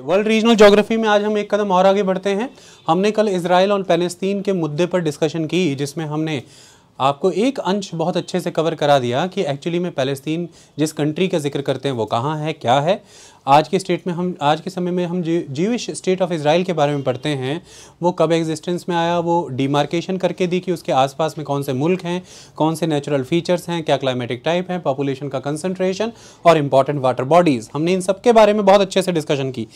World regional geography में आज हम एक कदम और आगे बढ़ते हैं हमने कल इसराइल और पैलेस्तीन के मुद्दे पर डिस्कशन की जिसमें हमने आपको एक अंश बहुत अच्छे से कवर करा दिया कि एक्चुअली में पैलेस्तीन जिस कंट्री का जिक्र करते हैं वो कहाँ है क्या है आज के स्टेट में हम आज के समय में हम जीविश स्टेट ऑफ इसराइल के बारे में पढ़ते हैं वो कब एग्जिस्टेंस में आया वो डीमार्केशन करके दी कि उसके आसपास में कौन से मुल्क हैं कौन से नेचुरल फीचर्स हैं क्या क्लाइमेटिक टाइप हैं पॉपुलेशन का कंसनट्रेशन और इम्पॉर्टेंट वाटर बॉडीज़ हमने इन सब के बारे में बहुत अच्छे से डिस्कशन की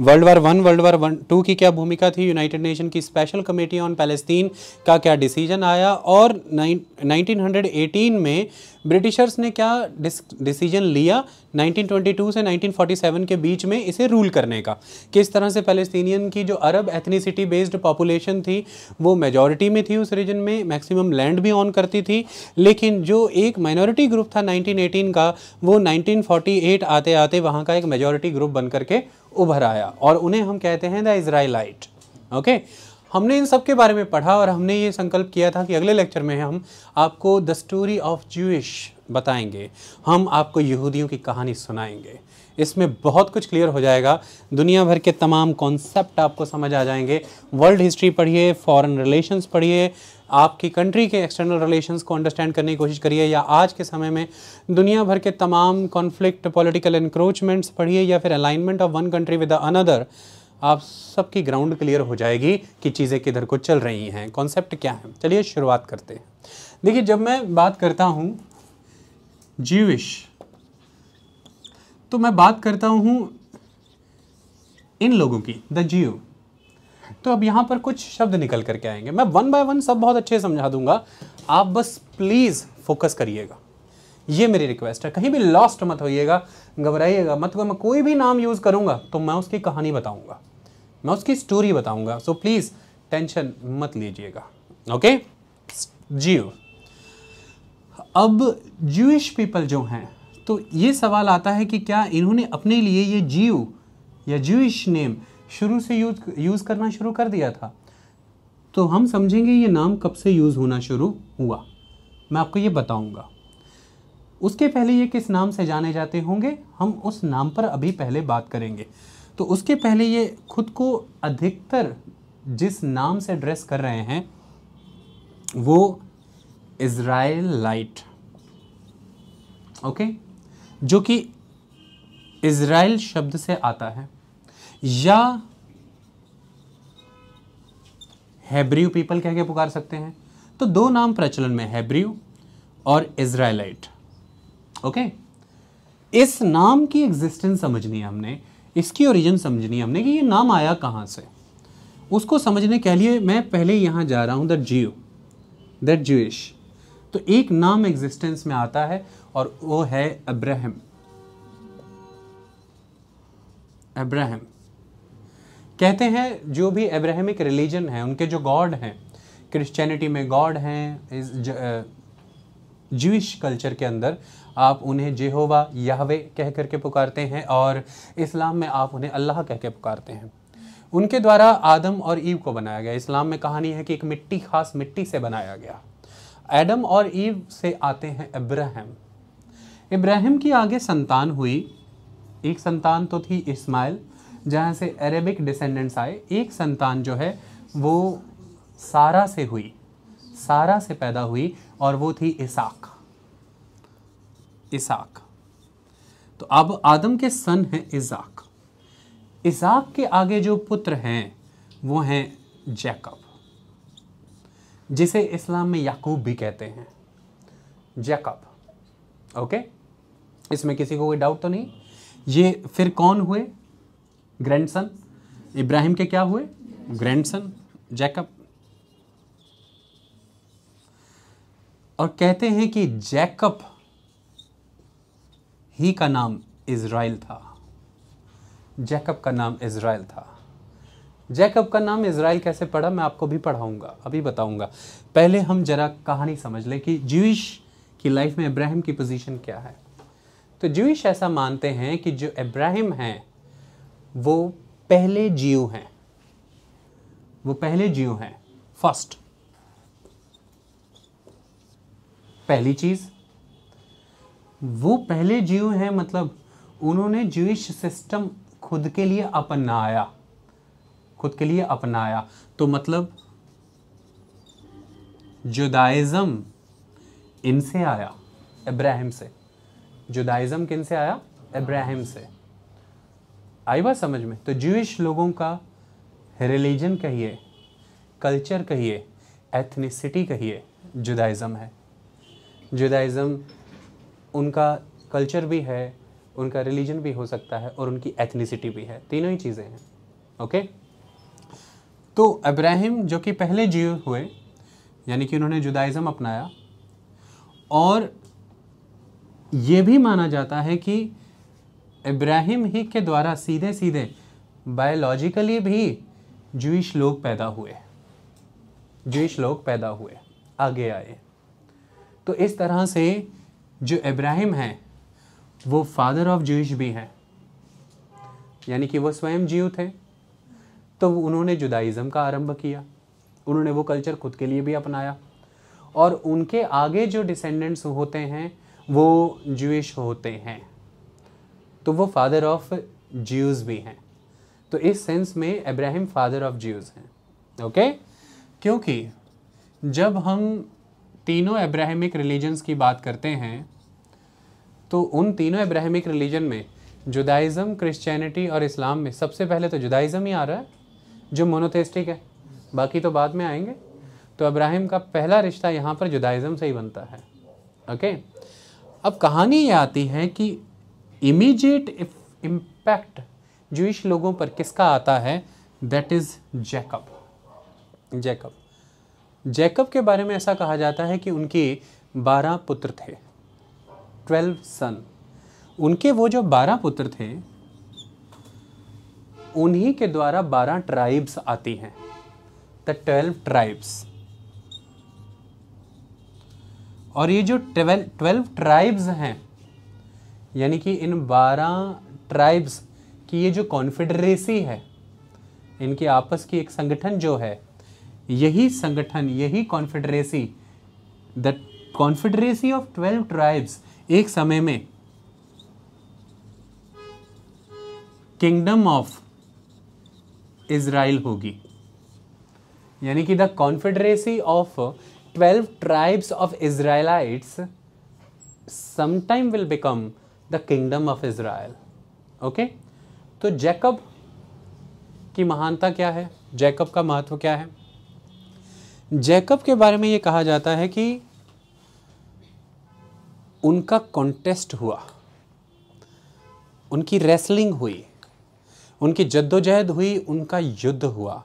world war one world war one two की क्या भूमिका थी यूनाइटेड नेशन की स्पेशल कमेटी ऑन पैलेस्तीन का क्या डिसीजन आया और नाइनटीन में ब्रिटिशर्स ने क्या डिसीजन लिया 1922 से 1947 के बीच में इसे रूल करने का किस तरह से पैलेस्टीनियन की जो अरब एथनीसिटी बेस्ड पॉपुलेशन थी वो मेजॉरिटी में थी उस रीजन में मैक्सिमम लैंड भी ऑन करती थी लेकिन जो एक माइनॉरिटी ग्रुप था 1918 का वो 1948 आते आते वहाँ का एक मेजॉरिटी ग्रुप बन करके उभर आया और उन्हें हम कहते हैं द इसराइलाइट ओके हमने इन सब के बारे में पढ़ा और हमने ये संकल्प किया था कि अगले लेक्चर में हम आपको द स्टोरी ऑफ जूश बताएंगे हम आपको यहूदियों की कहानी सुनाएंगे इसमें बहुत कुछ क्लियर हो जाएगा दुनिया भर के तमाम कॉन्सेप्ट आपको समझ आ जाएंगे वर्ल्ड हिस्ट्री पढ़िए फॉरेन रिलेशंस पढ़िए आपकी कंट्री के एक्सटर्नल रिलेशंस को अंडरस्टैंड करने की कोशिश करिए या आज के समय में दुनिया भर के तमाम कॉन्फ्लिक्ट पॉलिटिकल इंक्रोचमेंट्स पढ़िए या फिर alignment of one country with another आप सबकी ग्राउंड क्लियर हो जाएगी कि चीज़ें किधर को चल रही हैं कॉन्सेप्ट क्या है चलिए शुरुआत करते हैं देखिए जब मैं बात करता हूँ जीविश तो मैं बात करता हूँ इन लोगों की द जीव तो अब यहाँ पर कुछ शब्द निकल करके आएंगे मैं वन बाय वन सब बहुत अच्छे समझा दूंगा आप बस प्लीज़ फोकस करिएगा ये मेरी रिक्वेस्ट है कहीं भी लॉस्ट मत होइएगा घबराइएगा मत मैं कोई भी नाम यूज़ करूँगा तो मैं उसकी कहानी बताऊँगा मैं उसकी स्टोरी बताऊँगा सो प्लीज़ टेंशन मत लीजिएगा ओके जीव अब जूश पीपल जो हैं तो ये सवाल आता है कि क्या इन्होंने अपने लिए ये जीव या जूश नेम शुरू से यूज यूज़ करना शुरू कर दिया था तो हम समझेंगे ये नाम कब से यूज़ होना शुरू हुआ मैं आपको ये बताऊंगा उसके पहले ये किस नाम से जाने जाते होंगे हम उस नाम पर अभी पहले बात करेंगे तो उसके पहले ये खुद को अधिकतर जिस नाम से ड्रेस कर रहे हैं वो इज़राइल लाइट ओके जो कि इज़राइल शब्द से आता है या हैब्रियू पीपल कह के पुकार सकते हैं तो दो नाम प्रचलन में हैब्रियू और इज़राइलाइट ओके इस नाम की एग्जिस्टेंस समझनी है हमने इसकी ओरिजिन समझनी है हमने कि ये नाम आया कहाँ से उसको समझने के लिए मैं पहले यहाँ जा रहा हूँ दैट जियो दैट जुइश तो एक नाम एग्जिस्टेंस में आता है और वो है अब्राहम अब्राहम कहते हैं जो भी अब्राहमिक रिलीजन है उनके जो गॉड हैं क्रिश्चियनिटी में गॉड हैं इस कल्चर के अंदर आप उन्हें जेहोवा याहवे कह करके पुकारते हैं और इस्लाम में आप उन्हें अल्लाह कह के पुकारते हैं उनके द्वारा आदम और ईव को बनाया गया इस्लाम में कहानी है कि एक मिट्टी खास मिट्टी से बनाया गया एडम और ईव से आते हैं इब्राहिम इब्राहिम की आगे संतान हुई एक संतान तो थी इस्माइल जहाँ से अरेबिक डिसेंडेंट्स आए एक संतान जो है वो सारा से हुई सारा से पैदा हुई और वो थी इसाक इसाक तो अब आदम के सन हैं इसाक इसाक के आगे जो पुत्र हैं वो हैं जैकब जिसे इस्लाम में याकूब भी कहते हैं जैकब ओके इसमें किसी को कोई डाउट तो नहीं ये फिर कौन हुए ग्रैंडसन इब्राहिम के क्या हुए ग्रैंडसन जैकब और कहते हैं कि जैकब ही का नाम इसराइल था जैकब का नाम इसराइल था जैकब का नाम इसराइल कैसे पढ़ा मैं आपको भी पढ़ाऊंगा अभी बताऊंगा पहले हम जरा कहानी समझ लें कि जीविश की लाइफ में इब्राहिम की पोजीशन क्या है तो जीविश ऐसा मानते हैं कि जो इब्राहिम हैं वो पहले जीव हैं वो पहले जीव हैं फर्स्ट पहली चीज़ वो पहले जीव हैं मतलब उन्होंने जीविश सिस्टम खुद के लिए अपनाया खुद के लिए अपनाया तो मतलब जुदाइज़म इनसे आया इब्राहिम से जुदाइज़म किन से आया इब्राहिम से आई बात समझ में तो जूश लोगों का रिलीजन कहिए कल्चर कहिए एथनिसिटी कहिए जुदाइज़म है जुदाइज़म उनका कल्चर भी है उनका रिलीजन भी हो सकता है और उनकी एथनिसिटी भी है तीनों ही चीज़ें हैं ओके तो अब्राहिम जो कि पहले जीव हुए यानी कि उन्होंने जुदाइज़म अपनाया और ये भी माना जाता है कि इब्राहिम ही के द्वारा सीधे सीधे बायोलॉजिकली भी जूश लोग पैदा हुए जूश लोग पैदा हुए आगे आए तो इस तरह से जो इब्राहिम हैं वो फादर ऑफ जूश भी हैं यानी कि वो स्वयं जीव थे तो उन्होंने जुदाइज़म का आरंभ किया उन्होंने वो कल्चर खुद के लिए भी अपनाया और उनके आगे जो डिसेंडेंट्स होते हैं वो जूश होते हैं तो वो फादर ऑफ ज्यूज़ भी हैं तो इस सेंस में इब्राहिम फादर ऑफ ज्यूज़ हैं ओके क्योंकि जब हम तीनों अब्राहमिक रिलीजन्स की बात करते हैं तो उन तीनों अब्राहमिक रिलीजन में जुदाइज़म क्रिश्चियनिटी और इस्लाम में सबसे पहले तो जुदाइज़म ही आ रहा है जो मोनोथेस्टिक है बाकी तो बाद में आएंगे तो अब्राहिम का पहला रिश्ता यहाँ पर जुदाइज़म से ही बनता है ओके अब कहानी ये आती है कि इमीजिएट इम्पैक्ट जूश लोगों पर किसका आता है that is Jacob Jacob Jacob के बारे में ऐसा कहा जाता है कि उनके बारह पुत्र थे ट्वेल्व सन उनके वो जो बारह पुत्र थे उन्हीं के द्वारा बारह ट्राइब्स आती हैं द ट्वेल्व ट्राइब्स और ये जो ट्वेल्व ट्वेल्व ट्राइब्स हैं यानी कि इन बारह ट्राइब्स की ये जो कॉन्फेडरेसी है इनके आपस की एक संगठन जो है यही संगठन यही confederacy the confederacy of twelve tribes एक समय में किंगडम ऑफ इसराइल होगी यानी कि the confederacy of twelve tribes of Israelites sometime will become the kingdom of Israel okay तो जैकब की महानता क्या है जैकब का महत्व क्या है जैकब के बारे में ये कहा जाता है कि उनका कॉन्टेस्ट हुआ उनकी रेसलिंग हुई उनकी जद्दोजहद हुई उनका युद्ध हुआ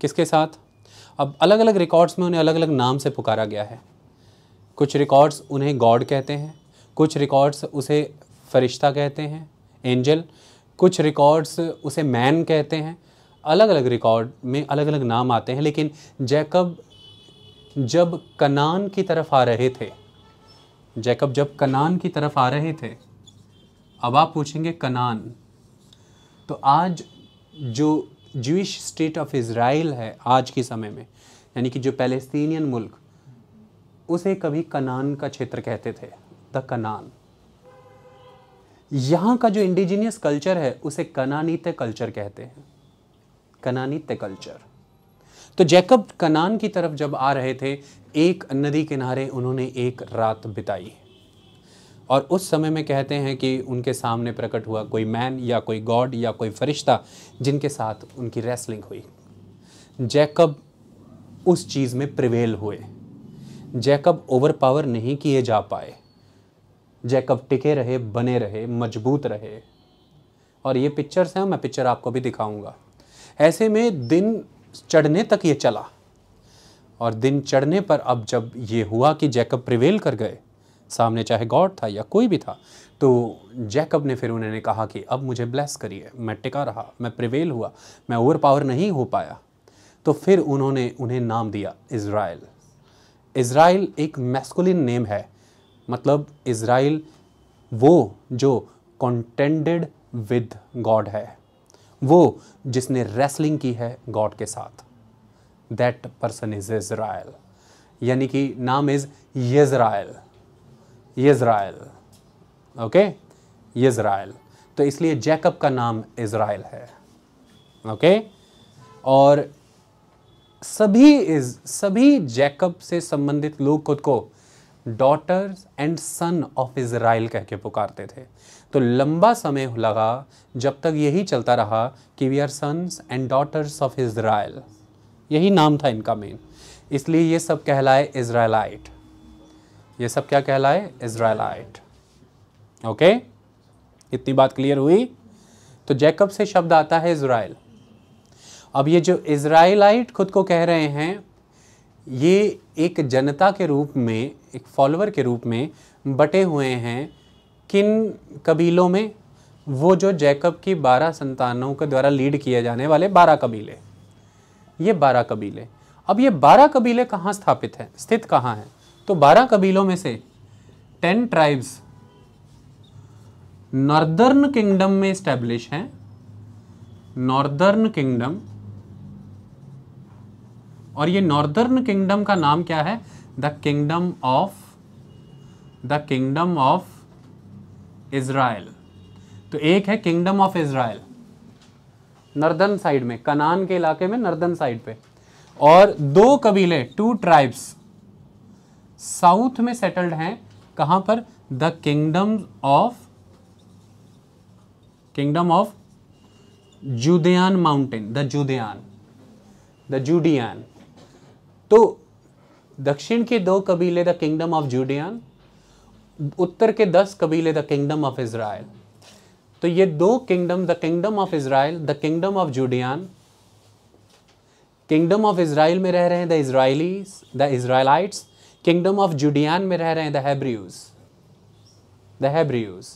किसके साथ अब अलग अलग रिकॉर्ड्स में उन्हें अलग अलग नाम से पुकारा गया है कुछ रिकॉर्ड्स उन्हें गॉड कहते हैं कुछ रिकॉर्ड्स उसे फरिश्ता कहते हैं एंजल कुछ रिकॉर्ड्स उसे मैन कहते हैं अलग अलग रिकॉर्ड में अलग अलग नाम आते हैं लेकिन जैकब जब कनान की तरफ आ रहे थे जैकब जब कनान की तरफ आ रहे थे अब आप पूछेंगे कनान तो आज जो जूश स्टेट ऑफ इसराइल है आज के समय में यानी कि जो पैलेस्तीनियन मुल्क उसे कभी कनान का क्षेत्र कहते थे द कनान यहाँ का जो इंडिजीनियस कल्चर है उसे कनानीत कल्चर कहते हैं कनानी ते कल्चर तो जैकब कनान की तरफ जब आ रहे थे एक नदी किनारे उन्होंने एक रात बिताई और उस समय में कहते हैं कि उनके सामने प्रकट हुआ कोई मैन या कोई गॉड या कोई फरिश्ता जिनके साथ उनकी रेसलिंग हुई जैकब उस चीज़ में प्रिवेल हुए जैकब ओवर पावर नहीं किए जा पाए जैकब टिके रहे बने रहे मजबूत रहे और ये पिक्चर्स हैं मैं पिक्चर आपको भी दिखाऊंगा ऐसे में दिन चढ़ने तक ये चला और दिन चढ़ने पर अब जब ये हुआ कि जैकब प्रिवेल कर गए सामने चाहे गॉड था या कोई भी था तो जैकब ने फिर उन्होंने कहा कि अब मुझे ब्लेस करिए मैं टिका रहा मैं प्रिवेल हुआ मैं ओवर पावर नहीं हो पाया तो फिर उन्होंने उन्हें नाम दिया इसराइल इसराइल एक मैस्कुलिन नेम है मतलब इसराइल वो जो कॉन्टेंडेड विद गॉड है वो जिसने रेसलिंग की है गॉड के साथ दैट पर्सन इज इज़राइल यानी कि नाम इज़ यज़राइल यज़राइल ओके यज़राइल तो इसलिए जैकब का नाम इज़राइल है ओके okay? और सभी इज सभी जैकब से संबंधित लोग खुद को daughters and son of Israel कह के पुकारते थे तो लंबा समय लगा जब तक यही चलता रहा कि we are sons and daughters of Israel यही नाम था इनका मेन इसलिए ये सब कहलाए इसराइलाइट ये सब क्या कहलाए इसराइलाइट ओके इतनी बात क्लियर हुई तो जैकब से शब्द आता है इसराइल अब ये जो इसराइलाइट खुद को कह रहे हैं ये एक जनता के रूप में एक फॉलोअर के रूप में बटे हुए हैं किन कबीलों में वो जो जैकब की बारह संतानों के द्वारा लीड किए जाने वाले बारह कबीले ये बारह कबीले अब ये बारह कबीले कहाँ स्थापित हैं स्थित कहाँ हैं तो बारह कबीलों में से टेन ट्राइब्स नॉर्दर्न किंगडम में स्टैब्लिश हैं नॉर्दर्न किंगडम और ये नॉर्दर्न किंगडम का नाम क्या है the kingdom of the kingdom of Israel तो एक है kingdom of Israel northern side में कनान के इलाके में नर्दर्न साइड पे और दो कबीले टू ट्राइब्स साउथ में सेटल्ड हैं कहां पर the kingdom of kingdom of Judean mountain the Judean the Judean तो दक्षिण के दो कबीले द किंगडम ऑफ जूडियन उत्तर के दस कबीले द किंगडम ऑफ इसराइल तो ये दो kingdom the kingdom of Israel the kingdom of Judean kingdom of Israel में रह रहे हैं the Israeli the Israelites kingdom of Judean में रह रहे हैं द हैब्रियूज द हैब्रियूज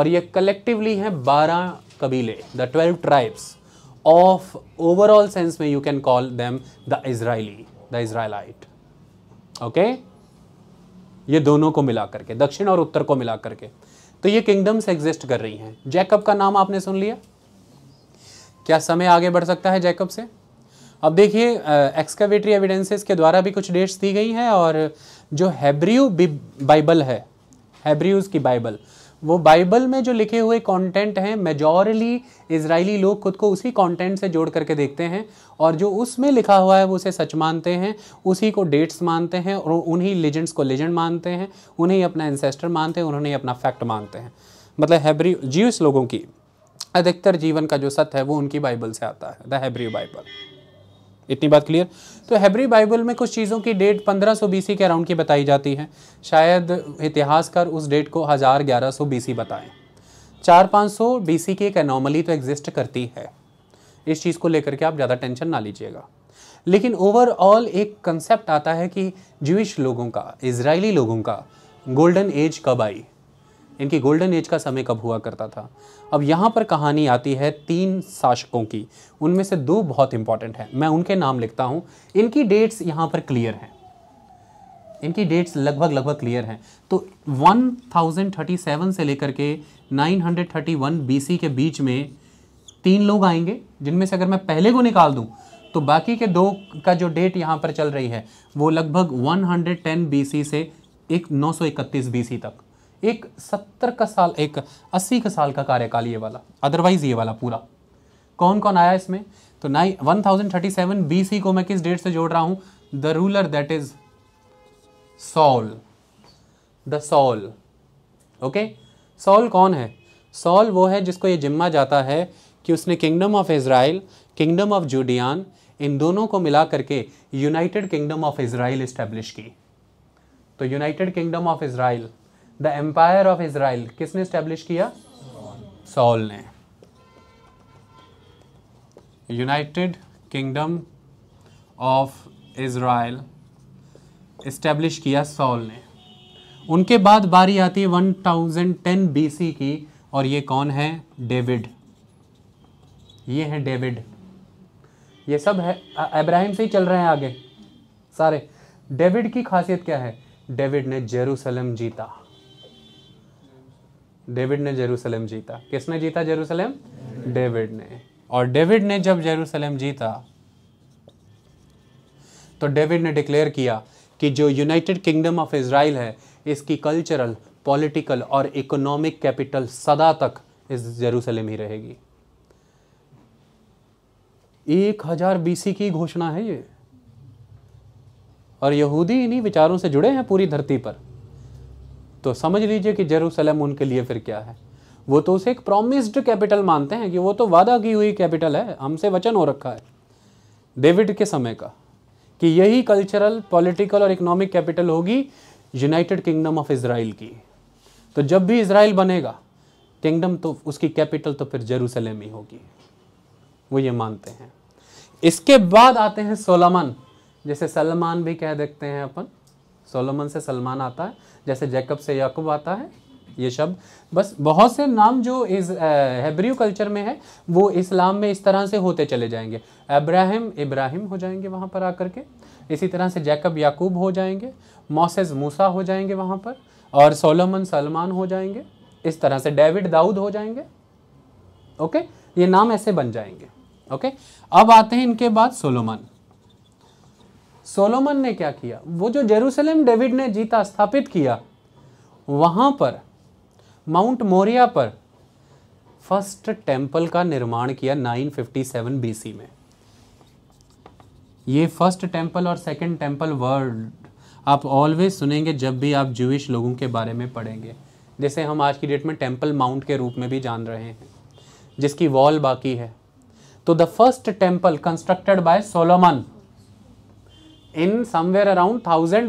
और ये कलेक्टिवली हैं बारह कबीले the twelve tribes of overall sense में you can call them the Israeli the Israelite okay ये दोनों को मिला करके दक्षिण और उत्तर को मिला करके तो ये किंगडम्स एग्जिस्ट कर रही हैं जैकब का नाम आपने सुन लिया क्या समय आगे बढ़ सकता है जैकब से अब देखिए एक्सकावेटरी एविडेंसेस के द्वारा भी कुछ डेट्स दी गई हैं और जो हैब्रियो बाइबल है हैब्रियूज़ की बाइबल वो बाइबल में जो लिखे हुए कंटेंट हैं मेजॉरली इसराइली लोग खुद को उसी कंटेंट से जोड़ करके देखते हैं और जो उसमें लिखा हुआ है वो उसे सच मानते हैं उसी को डेट्स मानते हैं और उन्हीं लेजेंड्स को लेजेंड मानते हैं उन्हें अपना इंसेस्टर मानते हैं उन्हें अपना फैक्ट मानते हैं मतलब हैब्री जीव लोगों की अधिकतर जीवन का जो सत्य है वो उनकी बाइबल से आता है द हैब्री बाइबल इतनी बात क्लियर तो हैबरी बाइबल में कुछ चीज़ों की डेट 1500 बीसी के अराउंड की बताई जाती है शायद इतिहासकार उस डेट को हज़ार ग्यारह सौ सी बताएँ चार पाँच सौ बीसी की एक एनॉमली तो एग्जिस्ट करती है इस चीज़ को लेकर के आप ज़्यादा टेंशन ना लीजिएगा लेकिन ओवरऑल एक कंसेप्ट आता है कि ज्यूइश लोगों का इसराइली लोगों का गोल्डन एज कब आई इनकी गोल्डन एज का समय कब हुआ करता था अब यहाँ पर कहानी आती है तीन शासकों की उनमें से दो बहुत इंपॉर्टेंट हैं मैं उनके नाम लिखता हूँ इनकी डेट्स यहाँ पर क्लियर हैं इनकी डेट्स लगभग लगभग क्लियर हैं तो 1037 से लेकर के 931 बीसी के बीच में तीन लोग आएंगे जिनमें से अगर मैं पहले को निकाल दूँ तो बाकी के दो का जो डेट यहाँ पर चल रही है वो लगभग 110 बीसी से एक नौ सौ तक एक सत्तर का साल एक अस्सी का साल का कार्यकाल ये वाला अदरवाइज ये वाला पूरा कौन कौन आया इसमें तो nine one thousand thirty seven B C को मैं किस डेट से जोड़ रहा हूं the ruler that is Saul the Saul okay Saul कौन है सॉल वो है जिसको ये जिम्मा जाता है कि उसने kingdom of Israel kingdom of Judean इन दोनों को मिला करके United Kingdom of Israel establish की तो United Kingdom of Israel the empire of Israel किसने स्टैब्लिश किया सॉल ने United Kingdom of Israel establish किया सॉल ने उनके बाद बारी आती है 1010 बीसी की और ये कौन है डेविड ये है डेविड ये सब है अब्राहिम से ही चल रहे हैं आगे सारे डेविड की खासियत क्या है डेविड ने जेरूसलम जीता डेविड ने जेरूसलम जीता किसने जीता जेरूसलम डेविड ने और डेविड ने जब जेरूसलम जीता तो डेविड ने डिक्लेयर किया कि जो यूनाइटेड किंगडम ऑफ इसराइल है इसकी कल्चरल पॉलिटिकल और इकोनॉमिक कैपिटल सदा तक इस जेरूसलम ही रहेगी एक हजार बीसी की घोषणा है ये और यहूदी इन्हीं विचारों से जुड़े हैं पूरी धरती पर तो समझ लीजिए कि जेरूसलम उनके लिए फिर क्या है वो तो उसे एक प्रॉमिस्ड कैपिटल मानते हैं कि वो तो वादा की हुई कैपिटल है हमसे वचन हो रखा है डेविड के समय का कि यही कल्चरल पॉलिटिकल और इकोनॉमिक कैपिटल होगी यूनाइटेड किंगडम ऑफ इसराइल की तो जब भी इसराइल बनेगा किंगडम तो उसकी कैपिटल तो फिर जेरूसलम ही होगी वो ये मानते हैं इसके बाद आते हैं सोलमन जैसे सलमान भी कह देखते हैं अपन सोलोमन से सलमान आता है जैसे जैकब से याकूब आता है ये शब्द बस बहुत से नाम जो इस हेब्रियो कल्चर में है वो इस्लाम में इस तरह से होते चले जाएंगे अब्राहिम इब्राहिम हो जाएंगे वहाँ पर आकर के इसी तरह से जैकब याकूब हो जाएंगे मोसेस मूसा हो जाएंगे वहाँ पर और सोलोमन सलमान हो जाएंगे इस तरह से डेविड दाऊद हो जाएंगे ओके ये नाम ऐसे बन जाएंगे ओके अब आते हैं इनके बाद सोलोमन सोलोमन ने क्या किया वो जो जेरूसलम डेविड ने जीता स्थापित किया वहाँ पर माउंट मोरिया पर फर्स्ट टेम्पल का निर्माण किया 957 बीसी में ये फर्स्ट टेम्पल और सेकंड टेम्पल वर्ड आप ऑलवेज सुनेंगे जब भी आप जूश लोगों के बारे में पढ़ेंगे जैसे हम आज की डेट में टेम्पल माउंट के रूप में भी जान रहे हैं जिसकी वॉल बाकी है तो the first temple constructed by Solomon in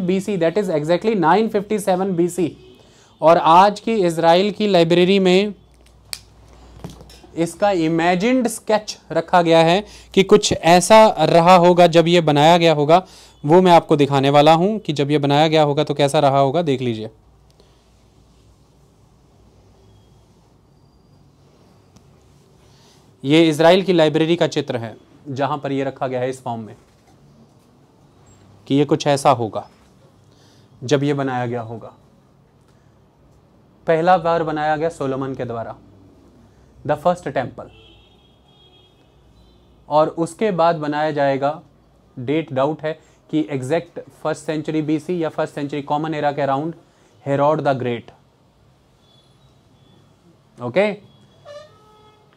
B C that is exactly nine fifty seven B C और आज की इसराइल की लाइब्रेरी में इसका इमेजिड स्केच रखा गया है कि कुछ ऐसा रहा होगा जब ये बनाया गया होगा वो मैं आपको दिखाने वाला हूँ कि जब ये बनाया गया होगा तो कैसा रहा होगा देख लीजिए ये इसराइल की लाइब्रेरी का चित्र है जहाँ पर ये रखा गया है इस फॉर्म में कि ये कुछ ऐसा होगा जब ये बनाया गया होगा पहला बार बनाया गया सोलोमन के द्वारा द फर्स्ट टेम्पल और उसके बाद बनाया जाएगा डेट डाउट है कि एग्जैक्ट फर्स्ट सेंचुरी बीसी या फर्स्ट सेंचुरी कॉमन एरा के around Herod the great okay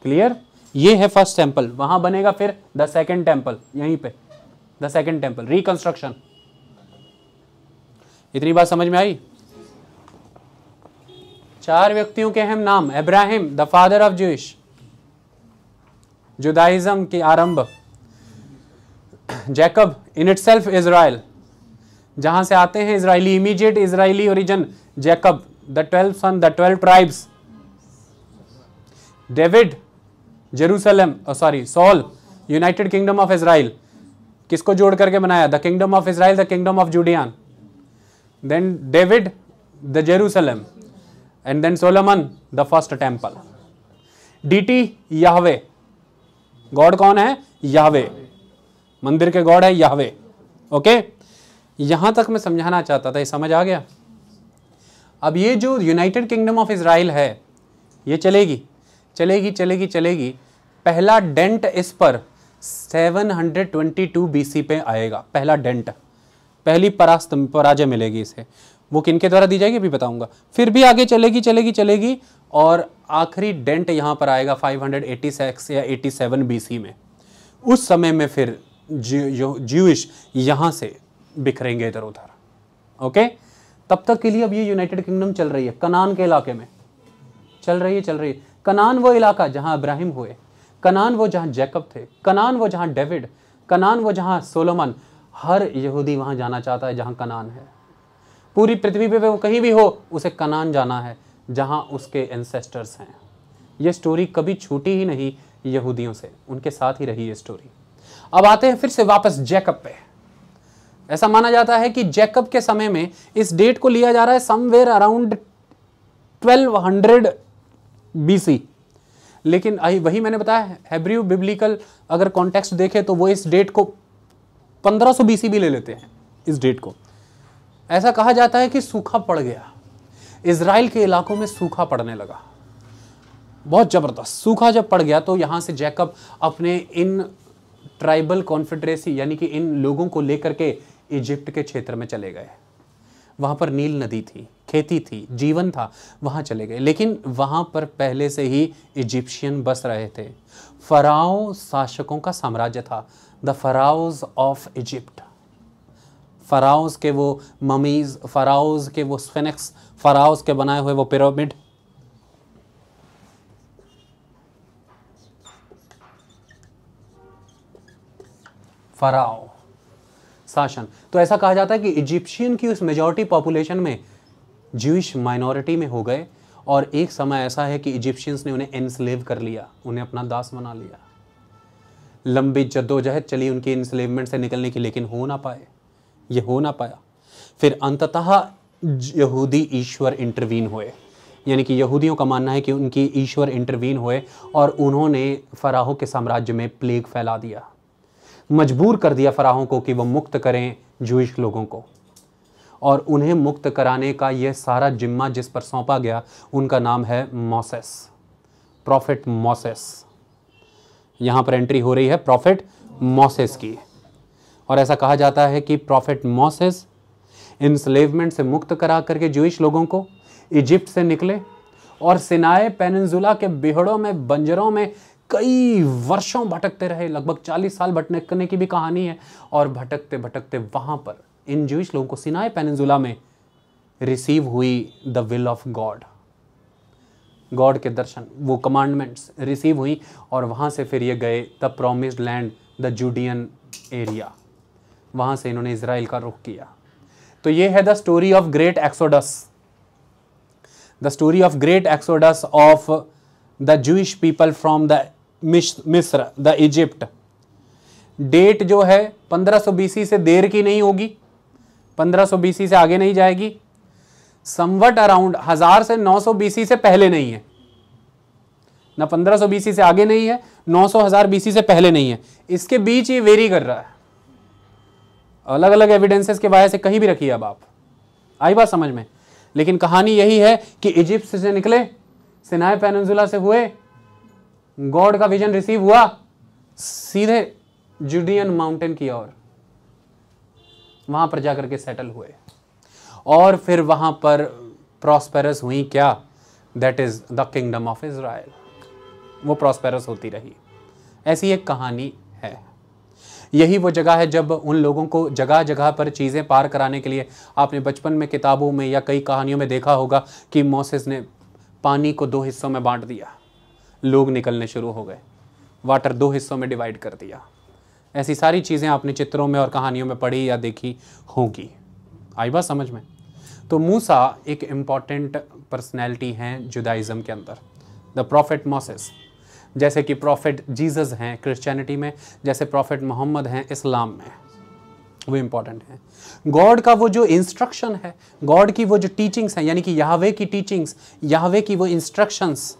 clear ये है फर्स्ट टेम्पल वहां बनेगा फिर द सेकेंड टेम्पल यहीं पे द सेकेंड टेम्पल रिकंस्ट्रक्शन इतनी बात समझ में आई चार व्यक्तियों के हम नाम Ibrahim the father of Jews Judaism के आरंभ Jacob in itself Israel जहां से आते हैं Israeli immediate Israeli origin Jacob the twelve son the twelve tribes David Jerusalem sorry Saul United Kingdom of Israel किसको जोड़ करके बनाया the kingdom of Israel the kingdom of Judean then David the Jerusalem and then Solomon the first temple deity Yahweh God कौन है Yahweh मंदिर के God है Yahweh okay यहां तक मैं समझाना चाहता था ये समझ आ गया अब ये जो यूनाइटेड किंगडम ऑफ इसराइल है ये चलेगी चलेगी चलेगी चलेगी पहला डेंट इस पर 722 बीसी पे आएगा पहला डेंट पहली परास्त पराजय मिलेगी इसे वो किनके द्वारा दी जाएगी भी बताऊंगा फिर भी आगे चलेगी चलेगी चलेगी और आखिरी डेंट यहाँ पर आएगा 586 या 87 बीसी में उस समय में फिर ज्यूइश यहाँ से बिखरेंगे इधर उधर ओके तब तक के लिए अब ये यूनाइटेड किंगडम चल रही है कनान के इलाके में चल रही है चल रही है कनान वो इलाका जहाँ इब्राहिम हुए कनान वो जहाँ जैकब थे कनान वो जहाँ डेविड कनान वो जहाँ सोलोमन हर यहूदी वहाँ जाना चाहता है जहाँ कनान है पूरी पृथ्वी पे वो कहीं भी हो उसे कनान जाना है जहाँ उसके एंसेस्टर्स हैं ये स्टोरी कभी छूटी ही नहीं यहूदियों से उनके साथ ही रही ये स्टोरी अब आते हैं फिर से वापस जैकब पे ऐसा माना जाता है कि जैकब के समय में इस डेट को लिया जा रहा है समवेयर अराउंड 1200 बीसी लेकिन वही मैंने बताया हैब्रियो बिब्लिकल अगर कॉन्टेक्स्ट देखे तो वो इस डेट को 1500 सौ बीसी भी ले लेते हैं इस डेट को ऐसा कहा जाता है कि सूखा पड़ गया इसराइल के इलाकों में सूखा पड़ने लगा बहुत ज़बरदस्त सूखा जब पड़ गया तो यहाँ से जैकब अपने इन ट्राइबल कॉन्फेडरेसी यानी कि इन लोगों को लेकर के इजिप्ट के क्षेत्र में चले गए वहाँ पर नील नदी थी खेती थी जीवन था वहाँ चले गए लेकिन वहाँ पर पहले से ही इजिप्शियन बस रहे थे फ़राओ शासकों का साम्राज्य था the pharaohs of Egypt pharaohs के वो ममीज़ फ़राउज के वो स्फेनिक्स फ़राउज के बनाए हुए वो पिरामिड फ़राओ शासन तो ऐसा कहा जाता है कि इजिप्शियन की उस मेजॉरिटी पॉपुलेशन में ज्यूश माइनॉरिटी में हो गए और एक समय ऐसा है कि इजिप्शियंस ने उन्हें एनस्लेव कर लिया उन्हें अपना दास बना लिया लंबी जद्दोजहद चली उनकी इंस्लेवमेंट से निकलने की लेकिन हो ना पाए ये हो ना पाया फिर अंततः यहूदी ईश्वर इंटरवीन हुए यानी कि यहूदियों का मानना है कि उनकी ईश्वर इंटरवीन हुए और उन्होंने फ़राहों के साम्राज्य में प्लेग फैला दिया मजबूर कर दिया फराहों को कि वह मुक्त करें जूश लोगों को और उन्हें मुक्त कराने का यह सारा जिम्मा जिस पर सौंपा गया उनका नाम है मोसेस प्रॉफिट मोसेस यहां पर एंट्री हो रही है प्रॉफिट मोसेस की और ऐसा कहा जाता है कि प्रॉफिट मोसेस इंसलेवमेंट से मुक्त करा करके जूश लोगों को इजिप्ट से निकले और सिनाए पेनजुला के बिहड़ों में बंजरों में कई वर्षों भटकते रहे लगभग 40 साल भटकने की भी कहानी है और भटकते भटकते वहां पर इन जूश लोगों को सिनाए पेनजुला में रिसीव हुई the will of God God के दर्शन वो कमांडमेंट्स रिसीव हुई और वहां से फिर ये गए the promised land the Judean area वहां से इन्होंने इसराइल का रुख किया तो ये है the story of great exodus the story of great exodus of the Jewish people from the मिस्र द इजिप्ट डेट जो है 1500 बीसी से देर की नहीं होगी 1500 बीसी से आगे नहीं जाएगी समवट अराउंड हजार से 900 बीसी से पहले नहीं है ना 1500 बीसी से आगे नहीं है 900 हजार बीसी से पहले नहीं है इसके बीच ये वेरी कर रहा है अलग अलग एविडेंसेस के वजह से कहीं भी रखिए अब आप आई बात समझ में लेकिन कहानी यही है कि इजिप्ट से निकले सिनाए पेनजुला से हुए गॉड का विजन रिसीव हुआ सीधे जुडियन माउंटेन की ओर वहां पर जाकर के सेटल हुए और फिर वहां पर प्रॉस्पेरस हुई क्या that is the kingdom of Israel वो प्रॉस्पेरस होती रही ऐसी एक कहानी है यही वो जगह है जब उन लोगों को जगह जगह पर चीज़ें पार कराने के लिए आपने बचपन में किताबों में या कई कहानियों में देखा होगा कि मोसेस ने पानी को दो हिस्सों में बांट दिया लोग निकलने शुरू हो गए वाटर दो हिस्सों में डिवाइड कर दिया ऐसी सारी चीज़ें आपने चित्रों में और कहानियों में पढ़ी या देखी होंगी आई बात समझ में तो मूसा एक इम्पॉर्टेंट पर्सनैलिटी हैं जुदाइज़म के अंदर द प्रॉफिट मोसेस जैसे कि प्रॉफिट जीसस हैं क्रिश्चियनिटी में जैसे प्रॉफिट मोहम्मद हैं इस्लाम में वो इम्पॉर्टेंट हैं गॉड का वो जो इंस्ट्रक्शन है गॉड की वो जो टीचिंग्स हैं यानी कि यहावे की टीचिंग्स यहावे की वो इंस्ट्रक्शंस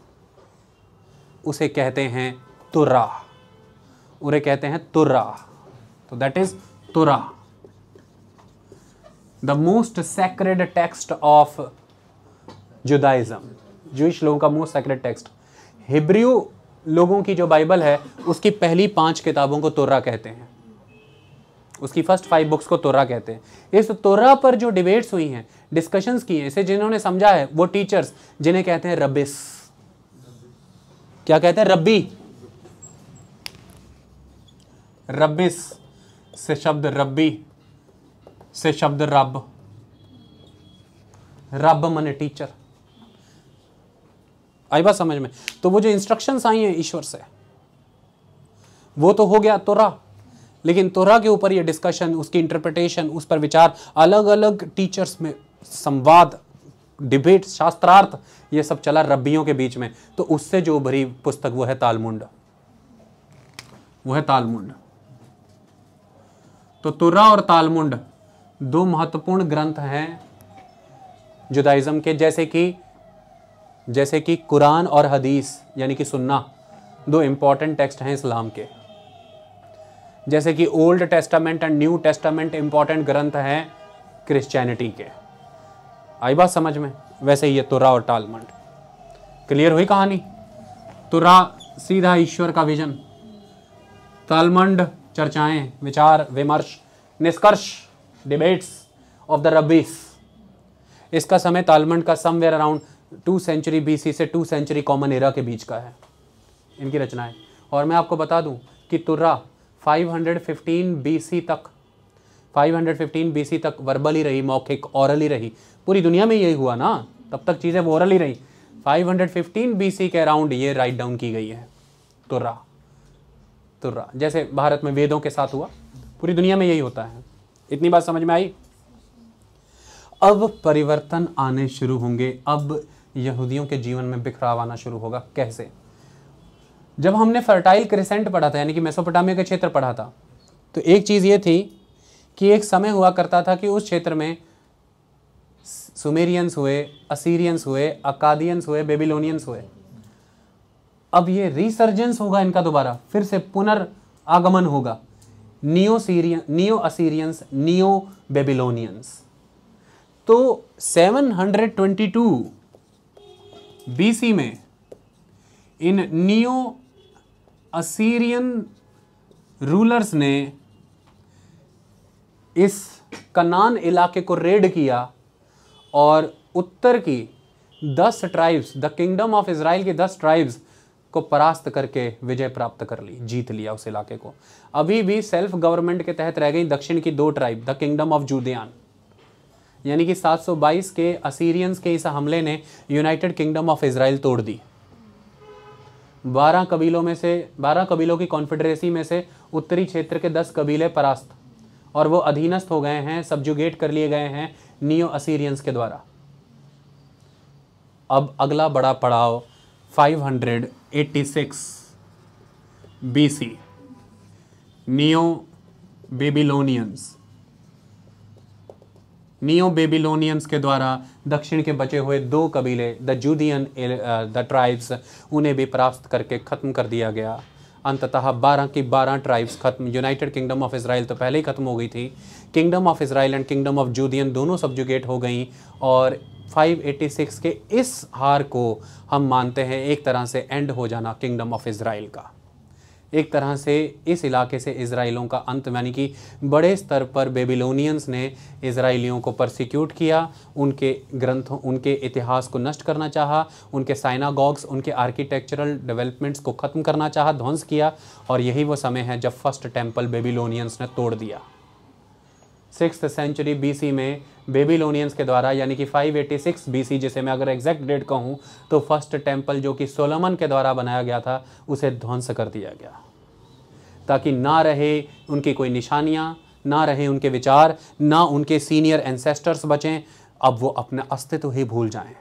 उसे कहते हैं तुर्रा उसे कहते हैं तुर्रा तो that is Torah the most sacred text of Judaism Jewish लोगों का मोस्ट सेक्रेड टेक्स्ट हिब्रियो लोगों की जो बाइबल है उसकी पहली पांच किताबों को तुर्रा कहते हैं उसकी फर्स्ट फाइव बुक्स को तुर्रा कहते हैं इस तुर्रा पर जो डिबेट्स हुई हैं डिस्कशंस की हैं इसे जिन्होंने समझा है वो टीचर्स जिन्हें कहते हैं रबिस क्या कहते हैं रब्बी रबिस से शब्द रब्बी से शब्द रब रब मने टीचर आई बात समझ में तो वो जो इंस्ट्रक्शंस आई हैं ईश्वर से वो तो हो गया तोरा लेकिन तोरा के ऊपर ये डिस्कशन उसकी इंटरप्रिटेशन उस पर विचार अलग अलग टीचर्स में संवाद डिबेट शास्त्रार्थ ये सब चला रब्बियों के बीच में तो उससे जो उभरी पुस्तक वो है तालमुंड वो है तालमुंड तो तुर्रा और तालमुंड दो महत्वपूर्ण ग्रंथ हैं जुदाइज़म के जैसे कि जैसे कि कुरान और हदीस यानी कि सुन्ना दो इंपॉर्टेंट टेक्स्ट हैं इस्लाम के जैसे कि old testament and new testament important ग्रंथ हैं क्रिश्चियनिटी के आई बात समझ में वैसे ही है तुरा और टालमंड क्लियर हुई कहानी तुरा सीधा ईश्वर का विजन तालमंड चर्चाएं विचार विमर्श निष्कर्ष डिबेट्स ऑफ द रबीस इसका समय तालमंड का somewhere around two century BC से टू सेंचुरी कॉमन एरा के बीच का है इनकी रचनाएं और मैं आपको बता दूं कि तुर्रा 515 बीसी तक 515 बीसी तक वर्बली रही मौखिक औरली रही पूरी दुनिया में यही हुआ ना तब तक चीज़ें वोरल ही रही 515 बीसी के अराउंड ये राइट डाउन की गई है तुर्रा तुर्रा जैसे भारत में वेदों के साथ हुआ पूरी दुनिया में यही होता है इतनी बात समझ में आई अब परिवर्तन आने शुरू होंगे अब यहूदियों के जीवन में बिखराव आना शुरू होगा कैसे जब हमने फर्टाइल क्रिसेंट पढ़ा था यानी कि मेसोपोटामिया का क्षेत्र पढ़ा था तो एक चीज़ ये थी कि एक समय हुआ करता था कि उस क्षेत्र में सुमेरियंस हुए असीरियंस हुए अकादियंस हुए बेबीलोनियंस हुए अब ये रिसर्जेंस होगा इनका दोबारा फिर से आगमन होगा neo Syrian neo Assyrians neo Babylonians तो 722 बीसी में इन नियो असीरियन रूलर्स ने इस कनान इलाके को रेड किया और उत्तर की दस tribes the kingdom of Israel की दस ट्राइब्स को परास्त करके विजय प्राप्त कर ली जीत लिया उस इलाके को अभी भी सेल्फ गवर्नमेंट के तहत रह गई दक्षिण की दो tribe the kingdom of Judean यानी कि 722 के असीरियंस के इस हमले ने यूनाइटेड किंगडम ऑफ इसराइल तोड़ दी बारह कबीलों में से बारह कबीलों की कॉन्फेडरेसी में से उत्तरी क्षेत्र के दस कबीले परास्त और वो अधीनस्थ हो गए हैं सब्जुगेट कर लिए गए हैं नियो असीरियंस के द्वारा अब अगला बड़ा पड़ाव 586 BC neo Babylonians neo Babylonians के द्वारा दक्षिण के बचे हुए दो कबीले द जूदियन द ट्राइब्स उन्हें भी प्राप्त करके ख़त्म कर दिया गया अंततः बारह की बारह ट्राइब्स खत्म यूनाइटेड किंगडम ऑफ इसराइल तो पहले ही खत्म हो गई थी kingdom of Israel and kingdom of Judean दोनों सब्जुगेट हो गई और 586 के इस हार को हम मानते हैं एक तरह से एंड हो जाना किंगडम ऑफ इसराइल का एक तरह से इस इलाके से इसराइलों का अंत यानी कि बड़े स्तर पर बेबीलोनियंस ने इसराइलियों को प्रसिक्यूट किया उनके ग्रंथों उनके इतिहास को नष्ट करना चाहा उनके साइनागॉग्स उनके आर्किटेक्चरल डेवलपमेंट्स को ख़त्म करना चाहा ध्वंस किया और यही वो समय है जब फर्स्ट टेम्पल बेबीलोनियंस ने तोड़ दिया सिक्स सेंचुरी बीसी में बेबीलोनियंस के द्वारा यानी कि 586 सी जिसे मैं अगर एग्जैक्ट डेट कहूँ तो फर्स्ट टेम्पल जो कि सोलोमन के द्वारा बनाया गया था उसे ध्वंस कर दिया गया ताकि ना रहे उनकी कोई निशानियाँ ना रहे उनके विचार ना उनके सीनियर एंसेस्टर्स बचें अब वो अपना अस्तित्व ही भूल जाएं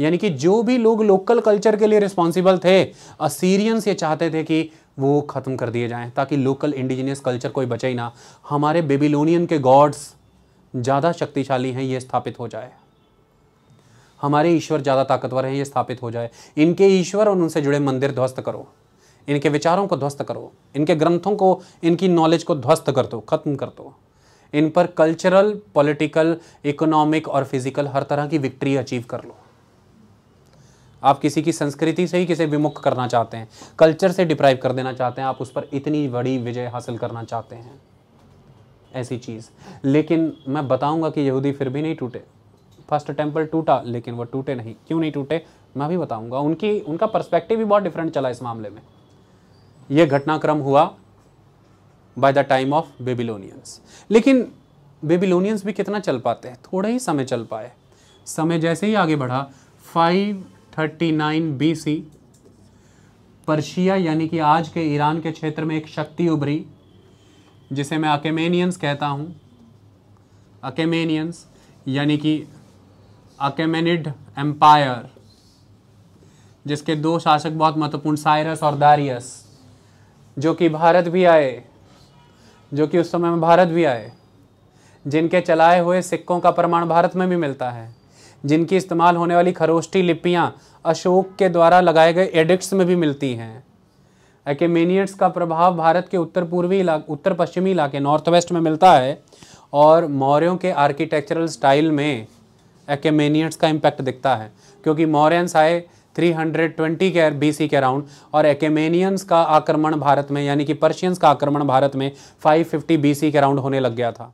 यानी कि जो भी लोग लोकल कल्चर के लिए रिस्पॉन्सिबल थे असीरियंस ये चाहते थे कि वो ख़त्म कर दिए जाएँ ताकि लोकल इंडिजीनियस कल्चर कोई बचे ही ना हमारे बेबीलोनियन के गॉड्स ज़्यादा शक्तिशाली हैं ये स्थापित हो जाए हमारे ईश्वर ज़्यादा ताकतवर हैं ये स्थापित हो जाए इनके ईश्वर और उनसे जुड़े मंदिर ध्वस्त करो इनके विचारों को ध्वस्त करो इनके ग्रंथों को इनकी नॉलेज को ध्वस्त कर दो ख़त्म कर दो इन पर कल्चरल पॉलिटिकल इकोनॉमिक और फिजिकल हर तरह की विक्ट्री अचीव कर लो आप किसी की संस्कृति से ही किसे विमुख करना चाहते हैं कल्चर से डिप्राइव कर देना चाहते हैं आप उस पर इतनी बड़ी विजय हासिल करना चाहते हैं ऐसी चीज़ लेकिन मैं बताऊंगा कि यहूदी फिर भी नहीं टूटे फर्स्ट टेम्पल टूटा लेकिन वो टूटे नहीं क्यों नहीं टूटे मैं भी बताऊंगा उनकी उनका पर्सपेक्टिव भी बहुत डिफरेंट चला इस मामले में यह घटनाक्रम हुआ by the time of Babylonians लेकिन बेबीलोनियंस भी कितना चल पाते हैं थोड़े ही समय चल पाए समय जैसे ही आगे बढ़ा फाइव 39 बीसी पर्शिया यानी कि आज के ईरान के क्षेत्र में एक शक्ति उभरी जिसे मैं अकेमेनियंस कहता हूँ अकेमेनियंस यानी कि अकेमेनिड एम्पायर जिसके दो शासक बहुत महत्वपूर्ण साइरस और दारियस जो कि भारत भी आए जो कि उस समय में भारत भी आए जिनके चलाए हुए सिक्कों का प्रमाण भारत में भी मिलता है जिनकी इस्तेमाल होने वाली खरोष्टी लिपियाँ अशोक के द्वारा लगाए गए एडिक्ट्स में भी मिलती हैं एकेमेनियट्स का प्रभाव भारत के उत्तर पूर्वी इलाके उत्तर पश्चिमी इलाके नॉर्थ वेस्ट में मिलता है और मौर्यों के आर्किटेक्चरल स्टाइल में एकेमेनियट्स का इम्पैक्ट दिखता है क्योंकि मौर्यंस आए 320 के बीसी के अराउंड और एकेमेनियंस का आक्रमण भारत में यानी कि पर्शियंस का आक्रमण भारत में 550 बीसी के अराउंड होने लग गया था